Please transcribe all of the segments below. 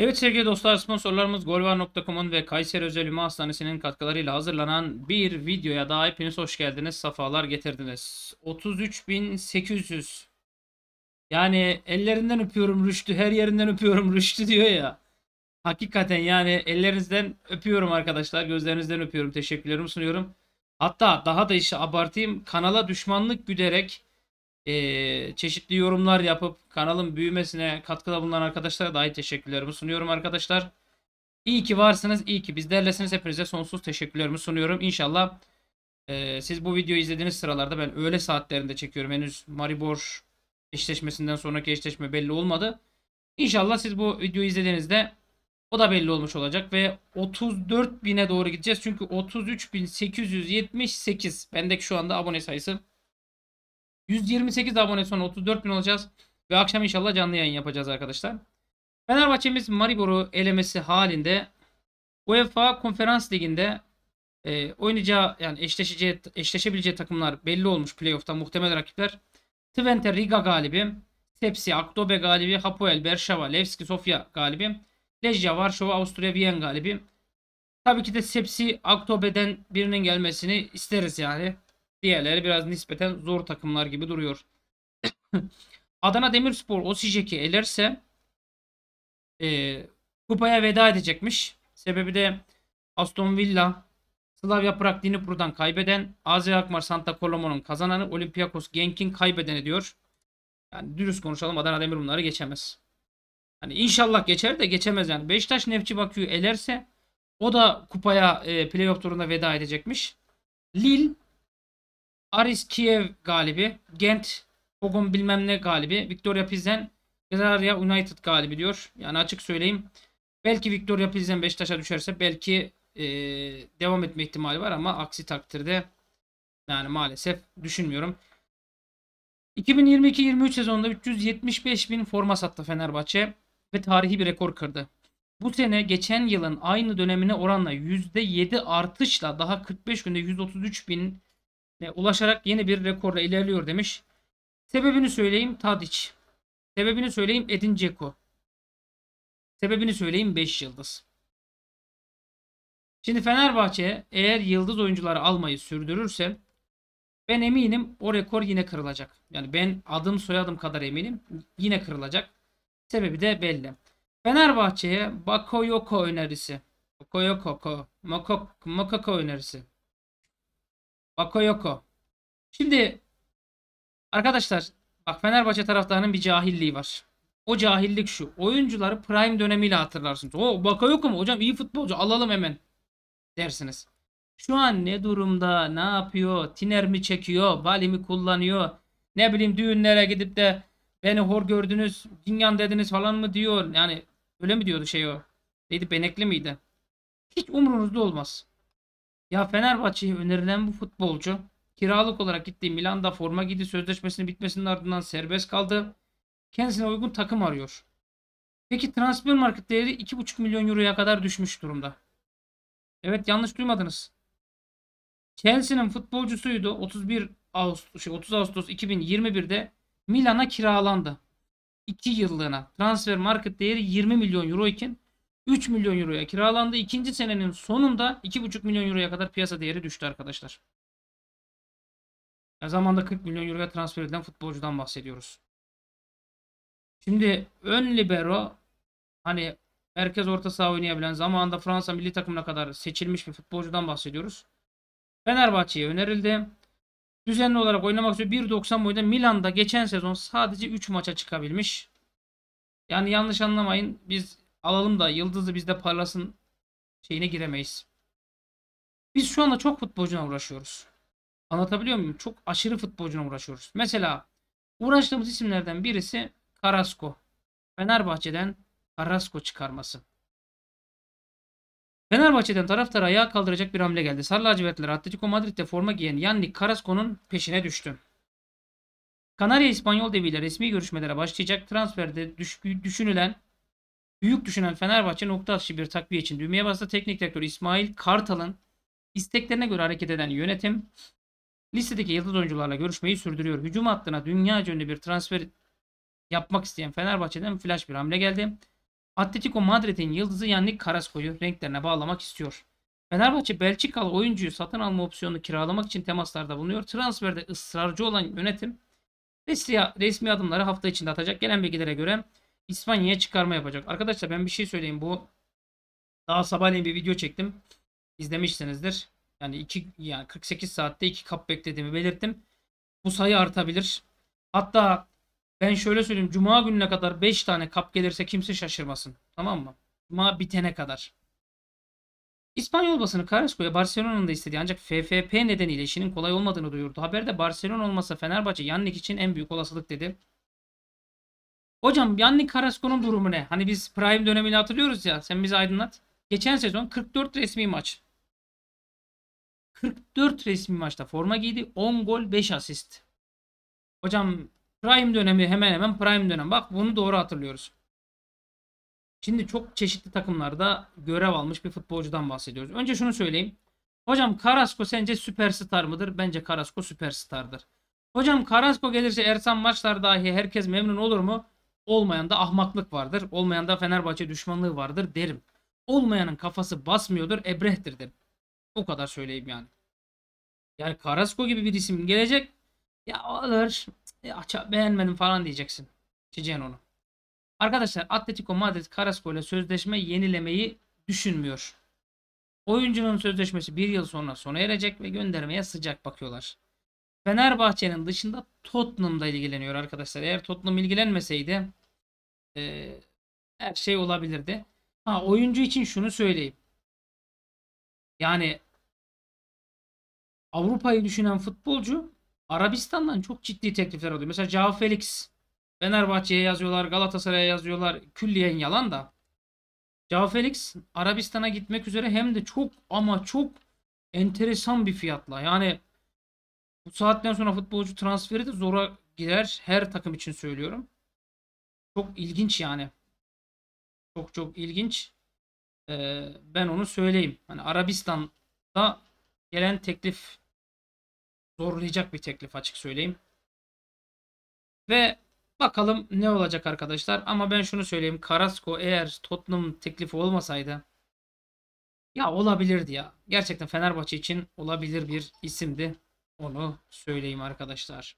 Evet sevgili dostlar sponsorlarımız golvar.com'un ve Kayseri Özel Üme Hastanesi'nin katkılarıyla hazırlanan bir videoya daha hepiniz hoş geldiniz. Safalar getirdiniz. 33.800 yani ellerinden öpüyorum Rüştü her yerinden öpüyorum Rüştü diyor ya. Hakikaten yani ellerinizden öpüyorum arkadaşlar gözlerinizden öpüyorum teşekkürlerimi sunuyorum. Hatta daha da işi abartayım kanala düşmanlık güderek e, çeşitli yorumlar yapıp kanalın büyümesine katkıda bulunan arkadaşlara dahi teşekkürlerimi sunuyorum arkadaşlar. İyi ki varsınız, iyi ki bizlerlesiniz. Hepinize sonsuz teşekkürlerimi sunuyorum. İnşallah e, siz bu videoyu izlediğiniz sıralarda ben öğle saatlerinde çekiyorum. Henüz Maribor eşleşmesinden sonraki eşleşme belli olmadı. İnşallah siz bu videoyu izlediğinizde o da belli olmuş olacak ve 34 bine doğru gideceğiz. Çünkü 33.878 bendeki şu anda abone sayısı 128 abone sonra 34 bin olacağız. Ve akşam inşallah canlı yayın yapacağız arkadaşlar. Fenerbahçe'miz Maribor'u elemesi halinde UEFA Konferans Ligi'nde e, oynayacağı yani eşleşeceği, eşleşebileceği takımlar belli olmuş playoff'ta muhtemel rakipler. Twente Riga galibi, Tepsi Akdobe galibi, Hapoel Berşava, Levski Sofya galibi, Lejya Varşova Avusturya Viyen galibi. Tabii ki de Sepsi Akdobe'den birinin gelmesini isteriz yani. Diğerleri biraz nispeten zor takımlar gibi duruyor. Adana Demirspor Osijek'i elerse e, kupaya veda edecekmiş. Sebebi de Aston Villa, Slavia Prag Dnipru'dan kaybeden, AZ Alkmaar Santa Colomo'nun kazananı, Olympiakos Genk'in kaybedeni diyor. Yani dürüst konuşalım Adana Demir bunları geçemez. Hani inşallah geçer de geçemez yani. Beşiktaş Nefçi Bakü'yü elerse o da kupaya e, playoff turuna veda edecekmiş. Lille Aris Kiev galibi. Gent Kogon bilmem ne galibi. Victoria Pilsen Grarya United galibi diyor. Yani açık söyleyeyim. Belki Victoria Pilsen Beşiktaş'a düşerse belki e, devam etme ihtimali var ama aksi takdirde yani maalesef düşünmüyorum. 2022-23 sezonunda 375 bin forma sattı Fenerbahçe ve tarihi bir rekor kırdı. Bu sene geçen yılın aynı dönemine oranla %7 artışla daha 45 günde 133 bin e, ulaşarak yeni bir rekorla ilerliyor demiş. Sebebini söyleyeyim Tadic. Sebebini söyleyeyim Edin Ceko. Sebebini söyleyeyim 5 yıldız. Şimdi Fenerbahçe eğer yıldız oyuncuları almayı sürdürürse ben eminim o rekor yine kırılacak. Yani ben adım soyadım kadar eminim yine kırılacak. Sebebi de belli. Fenerbahçe'ye Bakoyoko önerisi. Bakoyoko, Mokoko önerisi. Bakayoko. Şimdi arkadaşlar bak Fenerbahçe taraftarının bir cahilliği var. O cahillik şu. Oyuncuları prime dönemiyle hatırlarsınız. O Bakayoko mu? Hocam iyi futbolcu alalım hemen dersiniz. Şu an ne durumda? Ne yapıyor? Tiner mi çekiyor? Bali mi kullanıyor? Ne bileyim düğünlere gidip de beni hor gördünüz, dinyan dediniz falan mı diyor. Yani öyle mi diyordu şey o? Neydi benekli miydi? Hiç umurunuzda olmaz. Ya Fenerbahçe'ye önerilen bu futbolcu kiralık olarak gittiği Milan'da forma giydi. Sözleşmesinin bitmesinin ardından serbest kaldı. Kendisine uygun takım arıyor. Peki transfer market değeri 2,5 milyon euroya kadar düşmüş durumda. Evet yanlış duymadınız. Chelsea'nin futbolcusuydu. 31 şey, Ağustos, şey 30 Ağustos 2021'de Milan'a kiralandı. 2 yıllığına transfer market değeri 20 milyon euro iken 3 milyon euroya kiralandı. İkinci senenin sonunda 2,5 milyon euroya kadar piyasa değeri düştü arkadaşlar. Yani zamanda 40 milyon euroya transfer edilen futbolcudan bahsediyoruz. Şimdi ön libero hani merkez orta saha oynayabilen zamanında Fransa milli takımına kadar seçilmiş bir futbolcudan bahsediyoruz. Fenerbahçe'ye önerildi. Düzenli olarak oynamak üzere 1.90 boyunda Milan'da geçen sezon sadece 3 maça çıkabilmiş. Yani yanlış anlamayın biz alalım da yıldızı bizde parlasın şeyine giremeyiz. Biz şu anda çok futbolcuna uğraşıyoruz. Anlatabiliyor muyum? Çok aşırı futbolcuna uğraşıyoruz. Mesela uğraştığımız isimlerden birisi Carrasco. Fenerbahçe'den Carrasco çıkarması. Fenerbahçe'den taraftarı ayağa kaldıracak bir hamle geldi. Sarı lacivertler Atletico Madrid'de forma giyen Yannick Carrasco'nun peşine düştü. Kanarya İspanyol deviyle resmi görüşmelere başlayacak transferde düş düşünülen Büyük düşünen Fenerbahçe nokta atışı bir takviye için düğmeye bastı. Teknik direktör İsmail Kartal'ın isteklerine göre hareket eden yönetim listedeki yıldız oyuncularla görüşmeyi sürdürüyor. Hücum hattına dünya ünlü bir transfer yapmak isteyen Fenerbahçe'den flash bir hamle geldi. Atletico Madrid'in yıldızı Yannick Carrasco'yu renklerine bağlamak istiyor. Fenerbahçe Belçikalı oyuncuyu satın alma opsiyonunu kiralamak için temaslarda bulunuyor. Transferde ısrarcı olan yönetim resmi adımları hafta içinde atacak. Gelen bilgilere göre İspanya'ya çıkarma yapacak. Arkadaşlar ben bir şey söyleyeyim. Bu daha sabahleyin bir video çektim. İzlemişsinizdir. Yani, iki, yani 48 saatte 2 kap beklediğimi belirttim. Bu sayı artabilir. Hatta ben şöyle söyleyeyim. Cuma gününe kadar 5 tane kap gelirse kimse şaşırmasın. Tamam mı? Cuma bitene kadar. İspanyol basını Carrasco'ya Barcelona'nın da istediği ancak FFP nedeniyle işinin kolay olmadığını duyurdu. Haberde Barcelona olmasa Fenerbahçe Yannick için en büyük olasılık dedi. Hocam Yanni Carrasco'nun durumu ne? Hani biz Prime dönemini hatırlıyoruz ya. Sen bizi aydınlat. Geçen sezon 44 resmi maç. 44 resmi maçta forma giydi. 10 gol 5 asist. Hocam Prime dönemi hemen hemen Prime dönem. Bak bunu doğru hatırlıyoruz. Şimdi çok çeşitli takımlarda görev almış bir futbolcudan bahsediyoruz. Önce şunu söyleyeyim. Hocam Carrasco sence süperstar mıdır? Bence Carrasco süperstardır. Hocam Carrasco gelirse Ersan maçlar dahi herkes memnun olur mu? Olmayan da ahmaklık vardır. Olmayan da Fenerbahçe düşmanlığı vardır derim. Olmayanın kafası basmıyordur, ebrehtir derim. O kadar söyleyeyim yani. Yani Karasko gibi bir isim gelecek. Ya olur. Ya e, aça beğenmedim falan diyeceksin. Çeceğin onu. Arkadaşlar Atletico Madrid Carrasco ile sözleşme yenilemeyi düşünmüyor. Oyuncunun sözleşmesi bir yıl sonra sona erecek ve göndermeye sıcak bakıyorlar. Fenerbahçe'nin dışında Tottenham'da ilgileniyor arkadaşlar. Eğer Tottenham ilgilenmeseydi e, her şey olabilirdi. Ha oyuncu için şunu söyleyeyim. Yani Avrupa'yı düşünen futbolcu Arabistan'dan çok ciddi teklifler alıyor. Mesela Cao Felix Fenerbahçe'ye yazıyorlar, Galatasaray'a yazıyorlar. Külliyen yalan da. Cao Felix Arabistan'a gitmek üzere hem de çok ama çok enteresan bir fiyatla. Yani bu saatten sonra futbolcu transferi de zora girer. Her takım için söylüyorum. Çok ilginç yani. Çok çok ilginç. Ee, ben onu söyleyeyim. Hani Arabistan'da gelen teklif zorlayacak bir teklif açık söyleyeyim. Ve bakalım ne olacak arkadaşlar. Ama ben şunu söyleyeyim. Carrasco eğer Tottenham teklifi olmasaydı ya olabilirdi ya. Gerçekten Fenerbahçe için olabilir bir isimdi. Onu söyleyeyim arkadaşlar.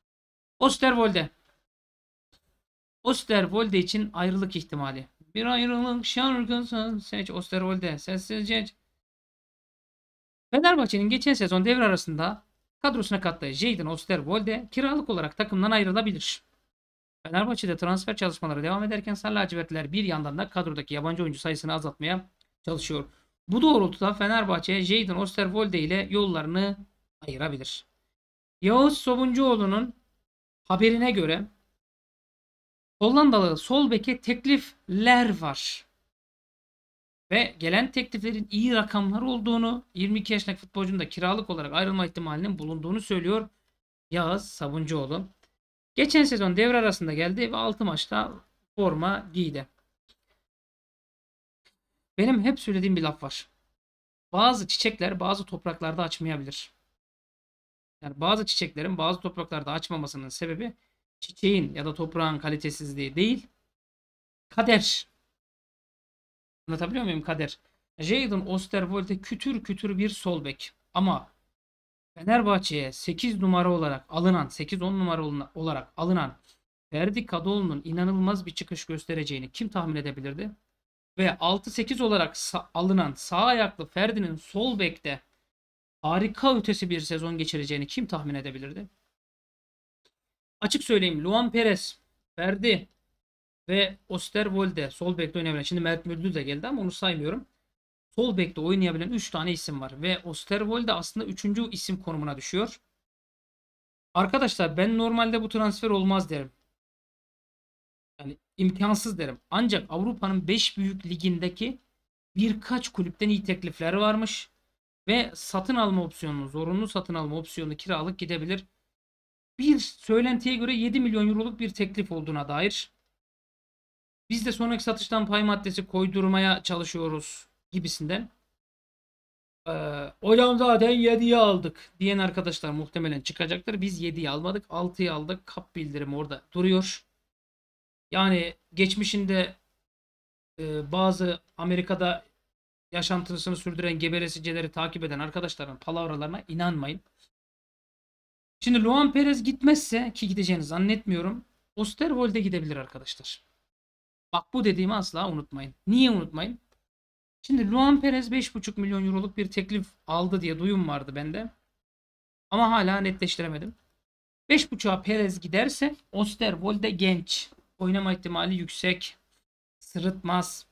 Osterwolde Osterwolde için ayrılık ihtimali. Bir ayrılık şarkısı seç Osterwolde sessizce. Fenerbahçe'nin geçen sezon devre arasında kadrosuna kattığı Jadon Osterwolde kiralık olarak takımdan ayrılabilir. Fenerbahçe'de transfer çalışmaları devam ederken Sarı Lacivertliler bir yandan da kadrodaki yabancı oyuncu sayısını azaltmaya çalışıyor. Bu doğrultuda Fenerbahçe Jadon Osterwolde ile yollarını ayırabilir. Yağız Sobuncuoğlu'nun haberine göre Hollandalı sol beke teklifler var. Ve gelen tekliflerin iyi rakamlar olduğunu, 22 yaşındaki futbolcunun da kiralık olarak ayrılma ihtimalinin bulunduğunu söylüyor Yağız Sabuncuoğlu. Geçen sezon devre arasında geldi ve 6 maçta forma giydi. Benim hep söylediğim bir laf var. Bazı çiçekler bazı topraklarda açmayabilir. Yani bazı çiçeklerin bazı topraklarda açmamasının sebebi çiçeğin ya da toprağın kalitesizliği değil. Kader. Anlatabiliyor muyum kader? Jadon Osterwold'e kütür kütür bir sol bek. Ama Fenerbahçe'ye 8 numara olarak alınan, 8-10 numara olarak alınan Ferdi Kadıoğlu'nun inanılmaz bir çıkış göstereceğini kim tahmin edebilirdi? Ve 6-8 olarak sa- alınan sağ ayaklı Ferdi'nin sol bekte harika ötesi bir sezon geçireceğini kim tahmin edebilirdi? Açık söyleyeyim Luan Perez, Ferdi ve Osterwolde sol bekte oynayabilen. Şimdi Mert Müldü de geldi ama onu saymıyorum. Sol bekte oynayabilen 3 tane isim var. Ve Osterwolde aslında 3. isim konumuna düşüyor. Arkadaşlar ben normalde bu transfer olmaz derim. Yani imkansız derim. Ancak Avrupa'nın 5 büyük ligindeki birkaç kulüpten iyi teklifleri varmış. Ve satın alma opsiyonu, zorunlu satın alma opsiyonu kiralık gidebilir bir söylentiye göre 7 milyon euroluk bir teklif olduğuna dair. Biz de sonraki satıştan pay maddesi koydurmaya çalışıyoruz gibisinden. Ee, hocam zaten 7'yi aldık diyen arkadaşlar muhtemelen çıkacaktır. Biz 7'yi almadık 6'yı aldık. Kap bildirimi orada duruyor. Yani geçmişinde e, bazı Amerika'da yaşantısını sürdüren geberesiceleri takip eden arkadaşların palavralarına inanmayın. Şimdi Luan Perez gitmezse ki gideceğini zannetmiyorum. Osterwold'e gidebilir arkadaşlar. Bak bu dediğimi asla unutmayın. Niye unutmayın? Şimdi Luan Perez 5,5 milyon euroluk bir teklif aldı diye duyum vardı bende. Ama hala netleştiremedim. 5.5'a Perez giderse Osterwold'e genç. Oynama ihtimali yüksek. Sırıtmaz.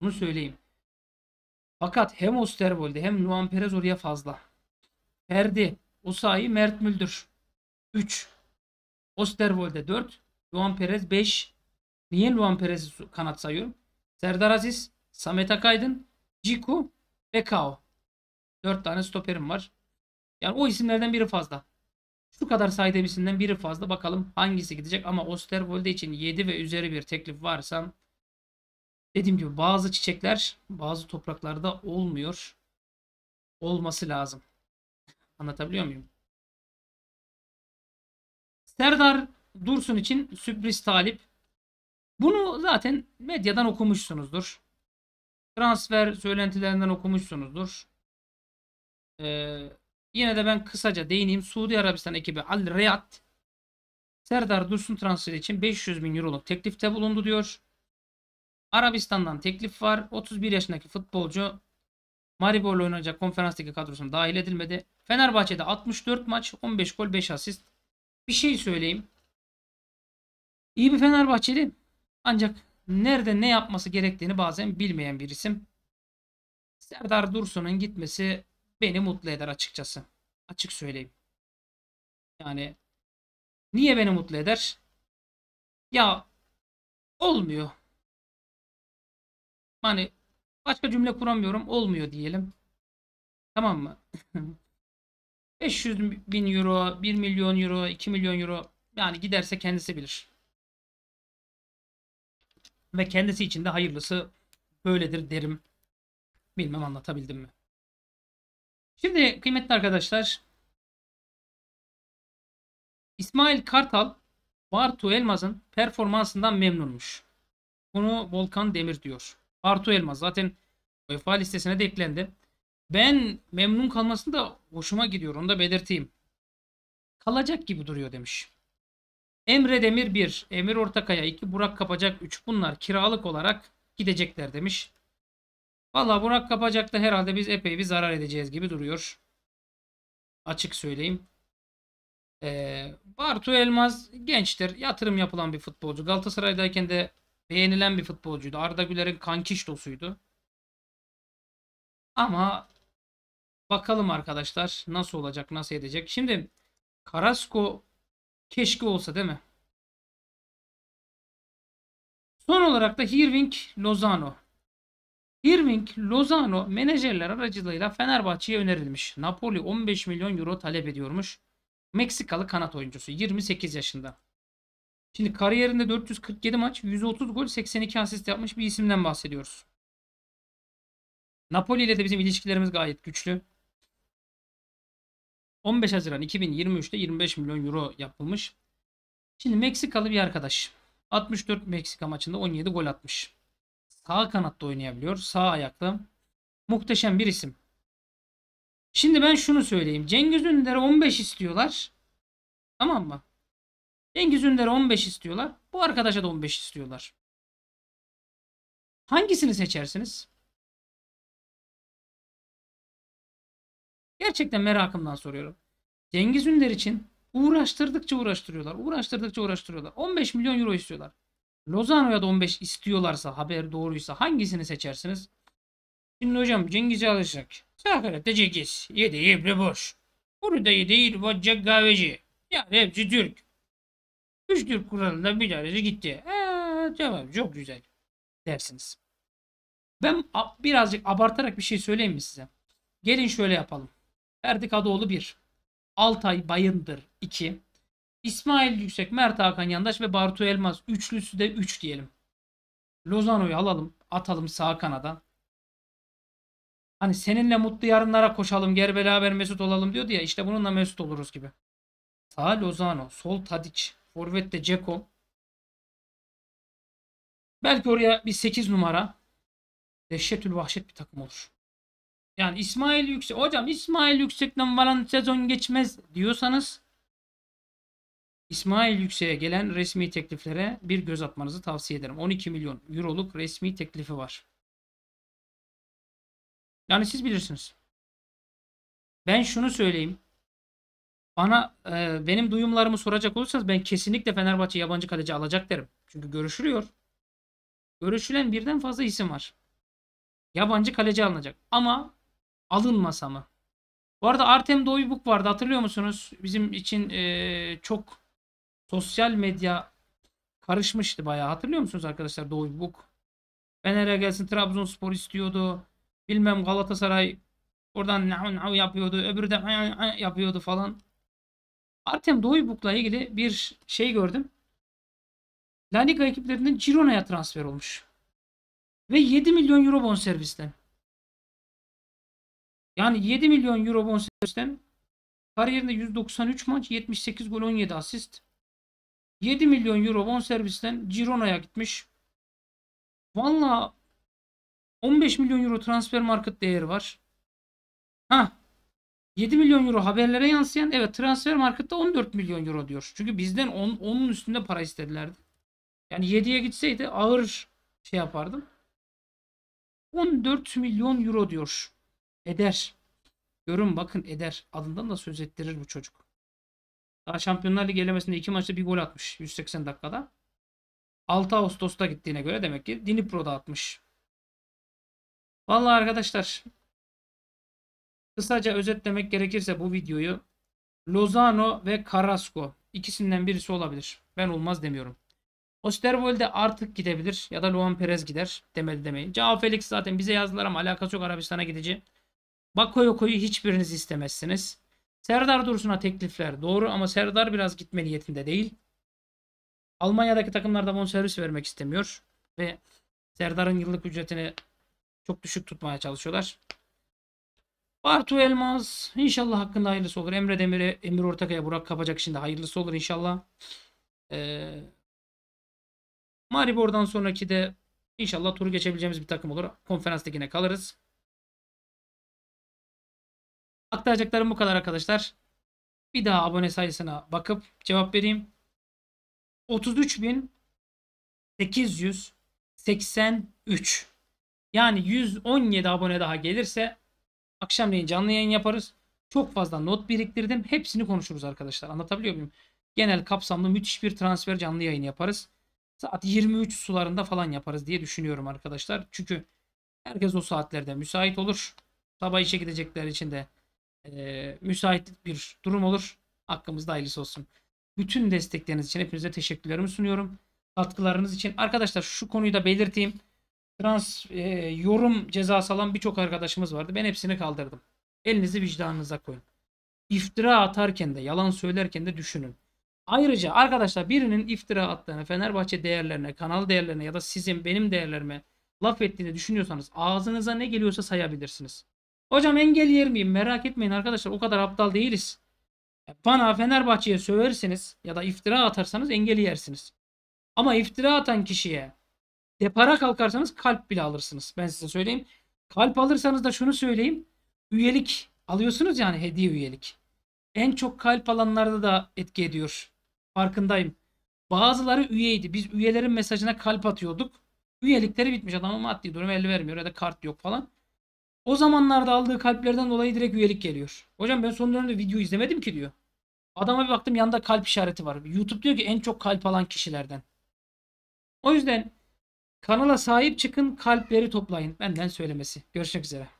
Bunu söyleyeyim. Fakat hem Osterwold'e hem Luan Perez oraya fazla. Ferdi Osayi Mert Müldür 3. Osterwolde 4. Luan Perez 5. Niye Luan Perez'i kanat sayıyorum? Serdar Aziz, Samet Akaydın, Ciku ve Kao. 4 tane stoperim var. Yani o isimlerden biri fazla. Şu kadar saydığım isimden biri fazla. Bakalım hangisi gidecek. Ama Osterwolde için 7 ve üzeri bir teklif varsa dediğim gibi bazı çiçekler bazı topraklarda olmuyor. Olması lazım. Anlatabiliyor muyum? Serdar Dursun için sürpriz talip. Bunu zaten medyadan okumuşsunuzdur. Transfer söylentilerinden okumuşsunuzdur. Ee, yine de ben kısaca değineyim. Suudi Arabistan ekibi Al Riyad Serdar Dursun transferi için 500 bin euroluk teklifte bulundu diyor. Arabistan'dan teklif var. 31 yaşındaki futbolcu Maribor'la oynanacak konferanstaki kadrosuna dahil edilmedi. Fenerbahçe'de 64 maç, 15 gol, 5 asist. Bir şey söyleyeyim. İyi bir Fenerbahçeli ancak nerede ne yapması gerektiğini bazen bilmeyen bir isim. Serdar Dursun'un gitmesi beni mutlu eder açıkçası. Açık söyleyeyim. Yani niye beni mutlu eder? Ya olmuyor. Hani Başka cümle kuramıyorum. Olmuyor diyelim. Tamam mı? 500 bin euro, 1 milyon euro, 2 milyon euro yani giderse kendisi bilir. Ve kendisi için de hayırlısı böyledir derim. Bilmem anlatabildim mi? Şimdi kıymetli arkadaşlar İsmail Kartal Bartu Elmaz'ın performansından memnunmuş. Bunu Volkan Demir diyor. Artu Elmas zaten UEFA listesine de eklendi. Ben memnun kalmasını da hoşuma gidiyor. Onu da belirteyim. Kalacak gibi duruyor demiş. Emre Demir 1, Emir Ortakaya 2, Burak Kapacak 3. Bunlar kiralık olarak gidecekler demiş. Valla Burak Kapacak da herhalde biz epey bir zarar edeceğiz gibi duruyor. Açık söyleyeyim. Ee, Bartu Elmaz gençtir. Yatırım yapılan bir futbolcu. Galatasaray'dayken de beğenilen bir futbolcuydu. Arda Güler'in kankiş dosuydu. Ama bakalım arkadaşlar nasıl olacak, nasıl edecek. Şimdi Carrasco keşke olsa değil mi? Son olarak da Hirving Lozano. Irving Lozano menajerler aracılığıyla Fenerbahçe'ye önerilmiş. Napoli 15 milyon euro talep ediyormuş. Meksikalı kanat oyuncusu 28 yaşında. Şimdi kariyerinde 447 maç, 130 gol, 82 asist yapmış bir isimden bahsediyoruz. Napoli ile de bizim ilişkilerimiz gayet güçlü. 15 Haziran 2023'te 25 milyon euro yapılmış. Şimdi Meksikalı bir arkadaş. 64 Meksika maçında 17 gol atmış. Sağ kanatta oynayabiliyor. Sağ ayaklı. Muhteşem bir isim. Şimdi ben şunu söyleyeyim. Cengiz Ünder'e 15 istiyorlar. Tamam mı? Cengiz Ünder'e 15 istiyorlar. Bu arkadaşa da 15 istiyorlar. Hangisini seçersiniz? Gerçekten merakımdan soruyorum. Cengiz Ünder için uğraştırdıkça uğraştırıyorlar. Uğraştırdıkça uğraştırıyorlar. 15 milyon euro istiyorlar. Lozano'ya da 15 istiyorlarsa haber doğruysa hangisini seçersiniz? Şimdi hocam Cengiz alacak. Sakarat'ta Cengiz. Yedeği ibre boş. Burada yedeği vacak kahveci. Yani hepsi Türk. Üçtür kuralında bir tanesi gitti. Ee, tamam çok güzel dersiniz. Ben birazcık abartarak bir şey söyleyeyim mi size? Gelin şöyle yapalım. Erdik Kadıoğlu 1. Altay Bayındır 2. İsmail Yüksek, Mert Hakan Yandaş ve Bartu Elmas. Üçlüsü de 3 üç diyelim. Lozano'yu alalım. Atalım sağ kanada. Hani seninle mutlu yarınlara koşalım. Gel beraber mesut olalım diyordu ya. İşte bununla mesut oluruz gibi. Sağ Lozano. Sol Tadic de Ceko. Belki oraya bir 8 numara dehşetül vahşet bir takım olur. Yani İsmail Yüksek hocam İsmail Yüksek'ten falan sezon geçmez diyorsanız İsmail Yüksek'e gelen resmi tekliflere bir göz atmanızı tavsiye ederim. 12 milyon euroluk resmi teklifi var. Yani siz bilirsiniz. Ben şunu söyleyeyim. Bana e, benim duyumlarımı soracak olursanız ben kesinlikle Fenerbahçe yabancı kaleci alacak derim. Çünkü görüşülüyor. Görüşülen birden fazla isim var. Yabancı kaleci alınacak. Ama alınmasa mı? Bu arada Artem Doybuk vardı hatırlıyor musunuz? Bizim için e, çok sosyal medya karışmıştı bayağı. Hatırlıyor musunuz arkadaşlar Doybuk? Fener'e gelsin Trabzonspor istiyordu. Bilmem Galatasaray oradan yapıyordu. Öbürü de yapıyordu falan. Artem Doybuk'la ilgili bir şey gördüm. La Liga ekiplerinden Girona'ya transfer olmuş. Ve 7 milyon euro bonservisten. Yani 7 milyon euro bonservisten kariyerinde 193 maç, 78 gol, 17 asist. 7 milyon euro bonservisten Girona'ya gitmiş. Valla 15 milyon euro transfer market değeri var. Ha 7 milyon euro haberlere yansıyan evet transfer markette 14 milyon euro diyor. Çünkü bizden 10, 10'un üstünde para istedilerdi. Yani 7'ye gitseydi ağır şey yapardım. 14 milyon euro diyor. Eder. Görün bakın eder. Adından da söz ettirir bu çocuk. Daha Şampiyonlar Ligi elemesinde iki maçta bir gol atmış 180 dakikada. 6 Ağustos'ta gittiğine göre demek ki Dinipro'da atmış. Vallahi arkadaşlar Kısaca özetlemek gerekirse bu videoyu Lozano ve Carrasco ikisinden birisi olabilir. Ben olmaz demiyorum. Osterwold'e artık gidebilir ya da Luan Perez gider demedi demeyin. Cao Felix zaten bize yazdılar ama alakası yok Arabistan'a gidici. Bakoyoko'yu hiçbiriniz istemezsiniz. Serdar Dursun'a teklifler doğru ama Serdar biraz gitme niyetinde değil. Almanya'daki takımlarda bonservis vermek istemiyor ve Serdar'ın yıllık ücretini çok düşük tutmaya çalışıyorlar. Bartu Elmas inşallah hakkında hayırlısı olur. Emre Demir'e, Emir Ortakaya, Burak Kapacak şimdi hayırlısı olur inşallah. Ee, Maribor'dan sonraki de inşallah turu geçebileceğimiz bir takım olur. Konferanstakine kalırız. Aktaracaklarım bu kadar arkadaşlar. Bir daha abone sayısına bakıp cevap vereyim. 33.883 yani 117 abone daha gelirse Akşamleyin canlı yayın yaparız. Çok fazla not biriktirdim. Hepsini konuşuruz arkadaşlar. Anlatabiliyor muyum? Genel kapsamlı müthiş bir transfer canlı yayın yaparız. Saat 23 sularında falan yaparız diye düşünüyorum arkadaşlar. Çünkü herkes o saatlerde müsait olur. Sabah işe gidecekler için de e, müsaitlik bir durum olur. Hakkımızda hayırlısı olsun. Bütün destekleriniz için hepinize teşekkürlerimi sunuyorum. Katkılarınız için. Arkadaşlar şu konuyu da belirteyim trans e, yorum cezası alan birçok arkadaşımız vardı. Ben hepsini kaldırdım. Elinizi vicdanınıza koyun. İftira atarken de, yalan söylerken de düşünün. Ayrıca arkadaşlar birinin iftira attığını, Fenerbahçe değerlerine, kanal değerlerine ya da sizin benim değerlerime laf ettiğini düşünüyorsanız ağzınıza ne geliyorsa sayabilirsiniz. Hocam engel yer miyim? Merak etmeyin arkadaşlar o kadar aptal değiliz. Bana Fenerbahçe'ye söversiniz ya da iftira atarsanız engel yersiniz. Ama iftira atan kişiye Depara kalkarsanız kalp bile alırsınız. Ben size söyleyeyim. Kalp alırsanız da şunu söyleyeyim. Üyelik alıyorsunuz yani hediye üyelik. En çok kalp alanlarda da etki ediyor. Farkındayım. Bazıları üyeydi. Biz üyelerin mesajına kalp atıyorduk. Üyelikleri bitmiş adamın maddi durum el vermiyor ya da kart yok falan. O zamanlarda aldığı kalplerden dolayı direkt üyelik geliyor. Hocam ben son dönemde video izlemedim ki diyor. Adama bir baktım yanında kalp işareti var. YouTube diyor ki en çok kalp alan kişilerden. O yüzden Kanala sahip çıkın, kalpleri toplayın. Benden söylemesi. Görüşmek üzere.